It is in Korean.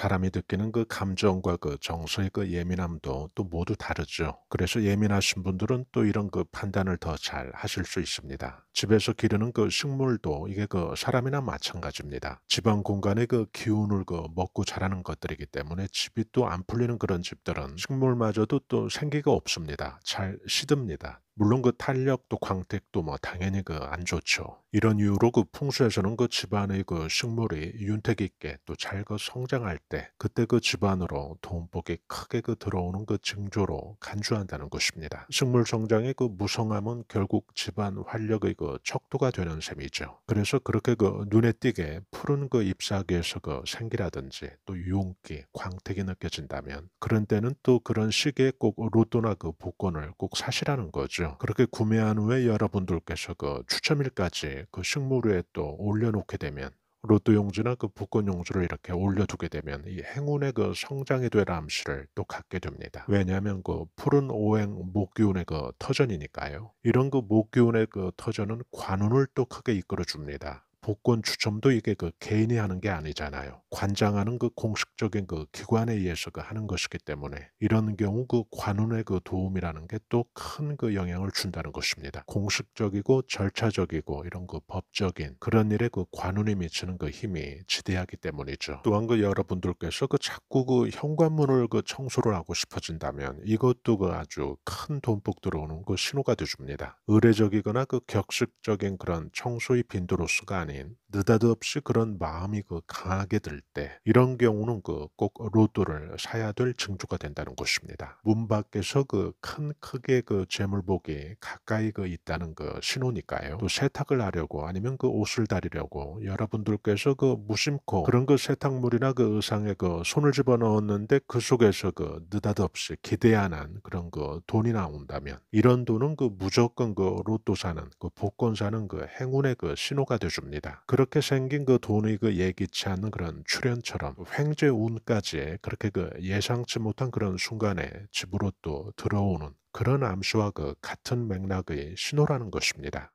사람이 느끼는 그 감정과 그 정서의 그 예민함도 또 모두 다르죠. 그래서 예민하신 분들은 또 이런 그 판단을 더 잘 하실 수 있습니다. 집에서 기르는 그 식물도 이게 그 사람이나 마찬가지입니다. 집안 공간의 그 기운을 그 먹고 자라는 것들이기 때문에 집이 또 안 풀리는 그런 집들은 식물마저도 또 생기가 없습니다. 잘 시듭니다. 물론 그 탄력도 광택도 뭐 당연히 그 안 좋죠. 이런 이유로 그 풍수에서는 그 집안의 그 식물이 윤택 있게 또 잘 그 성장할 때 그때 그 집안으로 돈복이 크게 그 들어오는 그증조로 간주한다는 것입니다. 식물 성장의 그 무성함은 결국 집안 활력의 그 척도가 되는 셈이죠. 그래서 그렇게 그 눈에 띄게 푸른 그 잎사귀에서 그 생기라든지 또 윤기, 광택이 느껴진다면 그런 때는 또 그런 시기에 꼭 로또나 그 복권을 꼭 사시라는 거죠. 그렇게 구매한 후에 여러분들께서 그 추첨일까지 그 식물에 또 올려놓게 되면 로또 용지나 그 복권 용지를 이렇게 올려두게 되면 이 행운의 그 성장이 될 암시를 또 갖게 됩니다. 왜냐하면 그 푸른 오행 목기운의 그 터전이니까요. 이런 그 목기운의 그 터전은 관운을 또 크게 이끌어줍니다. 복권 추첨도 이게 그 개인이 하는 게 아니잖아요. 관장하는 그 공식적인 그 기관에 의해서 그 하는 것이기 때문에 이런 경우 그 관원의 그 도움이라는 게 또 큰 그 영향을 준다는 것입니다. 공식적이고 절차적이고 이런 그 법적인 그런 일에 그 관원이 미치는 그 힘이 지대하기 때문이죠. 또한 그 여러분들께서 그 자꾸 그 현관문을 그 청소를 하고 싶어진다면 이것도 그 아주 큰 돈복 들어오는 그 신호가 돼줍니다. 의례적이거나 그 격식적인 그런 청소의 빈도로수가 아니 in. 느닷없이 그런 마음이 그 강하게 들 때 이런 경우는 그 꼭 로또를 사야 될 징조가 된다는 것입니다. 문 밖에서 그 큰 크게 그 재물복이 가까이 그 있다는 그 신호니까요. 또 세탁을 하려고 아니면 그 옷을 다리려고 여러분들께서 그 무심코 그런 그 세탁물이나 그 의상에 그 손을 집어넣었는데 그 속에서 그 느닷없이 기대 하는 그런 그 돈이 나온다면 이런 돈은 그 무조건 그 로또 사는 그 복권 사는 그 행운의 그 신호가 돼줍니다. 그렇게 생긴 그 돈이 그 예기치 않은 그런 출현처럼 횡재 운까지 그렇게 그 예상치 못한 그런 순간에 집으로 또 들어오는 그런 암수와 그 같은 맥락의 신호라는 것입니다.